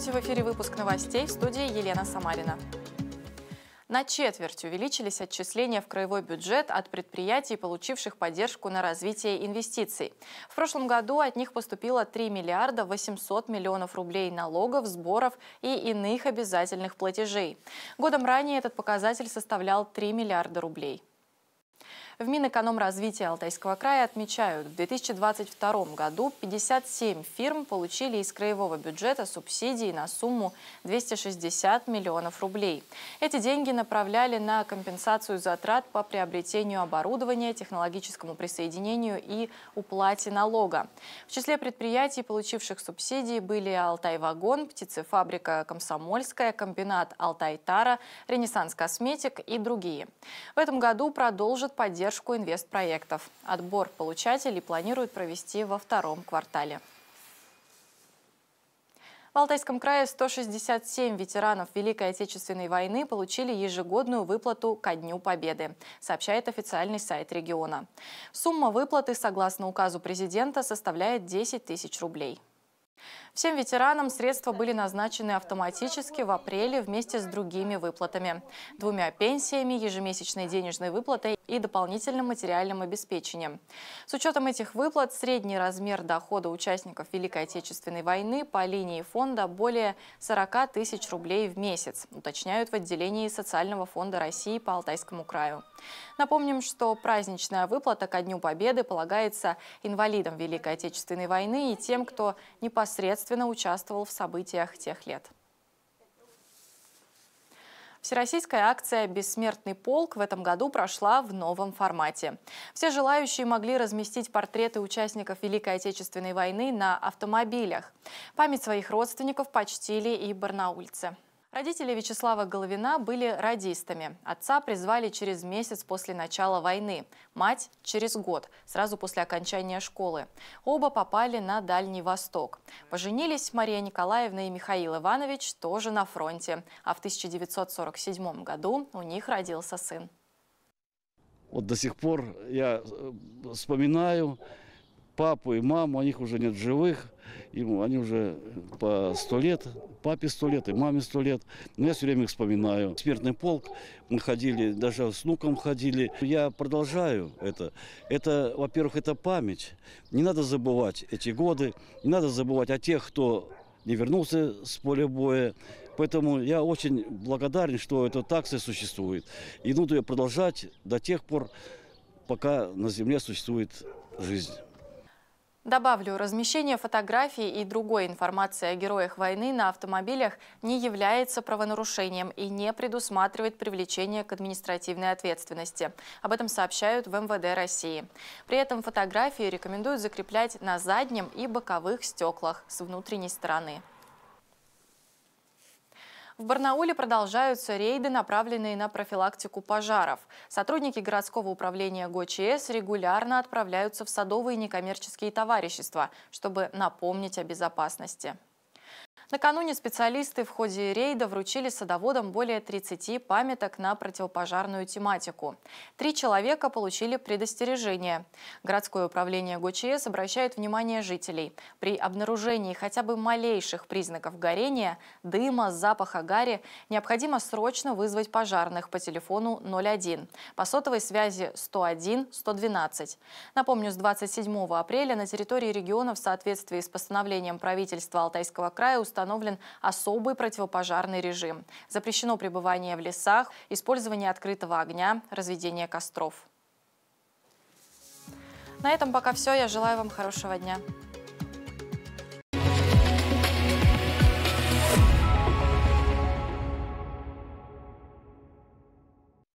Здравствуйте! В эфире выпуск новостей в студии Елена Самарина. На четверть увеличились отчисления в краевой бюджет от предприятий, получивших поддержку на развитие инвестиций. В прошлом году от них поступило 3 миллиарда 800 миллионов рублей налогов, сборов и иных обязательных платежей. Годом ранее этот показатель составлял 3 миллиарда рублей. В Минэкономразвитии Алтайского края отмечают, в 2022 году 57 фирм получили из краевого бюджета субсидии на сумму 260 миллионов рублей. Эти деньги направляли на компенсацию затрат по приобретению оборудования, технологическому присоединению и уплате налога. В числе предприятий, получивших субсидии, были «Алтайвагон», птицефабрика «Комсомольская», комбинат «Алтайтара», «Ренессанс Косметик» и другие. В этом году продолжат продолжит поддержку инвестпроектов. Отбор получателей планируют провести во втором квартале. В Алтайском крае 167 ветеранов Великой Отечественной войны получили ежегодную выплату ко Дню Победы, сообщает официальный сайт региона. Сумма выплаты, согласно указу президента, составляет 10 тысяч рублей. Всем ветеранам средства были назначены автоматически в апреле вместе с другими выплатами – двумя пенсиями, ежемесячной денежной выплатой и дополнительным материальным обеспечением. С учетом этих выплат средний размер дохода участников Великой Отечественной войны по линии фонда более 40 тысяч рублей в месяц, уточняют в отделении Социального фонда России по Алтайскому краю. Напомним, что праздничная выплата ко Дню Победы полагается инвалидам Великой Отечественной войны и тем, кто непосредственно участвовал в событиях тех лет. Всероссийская акция «Бессмертный полк» в этом году прошла в новом формате. Все желающие могли разместить портреты участников Великой Отечественной войны на автомобилях. Память своих родственников почтили и барнаульцы. Родители Вячеслава Головина были радистами. Отца призвали через месяц после начала войны, мать – через год, сразу после окончания школы. Оба попали на Дальний Восток. Поженились Мария Николаевна и Михаил Иванович тоже на фронте. А в 1947 году у них родился сын. Вот до сих пор я э, вспоминаю папу и маму, а их уже нет живых, им, они уже по сто лет, папе сто лет и маме сто лет. Но я все время их вспоминаю. Смертный полк, мы ходили, даже с внуком ходили. Я продолжаю это. Это, во-первых, это память. Не надо забывать эти годы, не надо забывать о тех, кто не вернулся с поля боя. Поэтому я очень благодарен, что эта такса существует. И буду ее продолжать до тех пор, пока на земле существует жизнь. Добавлю, размещение фотографий и другой информации о героях войны на автомобилях не является правонарушением и не предусматривает привлечение к административной ответственности. Об этом сообщают в МВД России. При этом фотографии рекомендуют закреплять на заднем и боковых стеклах с внутренней стороны. В Барнауле продолжаются рейды, направленные на профилактику пожаров. Сотрудники городского управления ГОЧС регулярно отправляются в садовые некоммерческие товарищества, чтобы напомнить о безопасности. Накануне специалисты в ходе рейда вручили садоводам более 30 памяток на противопожарную тематику. Три человека получили предостережение. Городское управление ГОЧС обращает внимание жителей. При обнаружении хотя бы малейших признаков горения, дыма, запаха гари, необходимо срочно вызвать пожарных по телефону 01, по сотовой связи 101-112. Напомню, с 27 апреля на территории регионов в соответствии с постановлением правительства Алтайского края установлено установлен особый противопожарный режим. Запрещено пребывание в лесах, использование открытого огня, разведение костров. На этом пока все. Я желаю вам хорошего дня.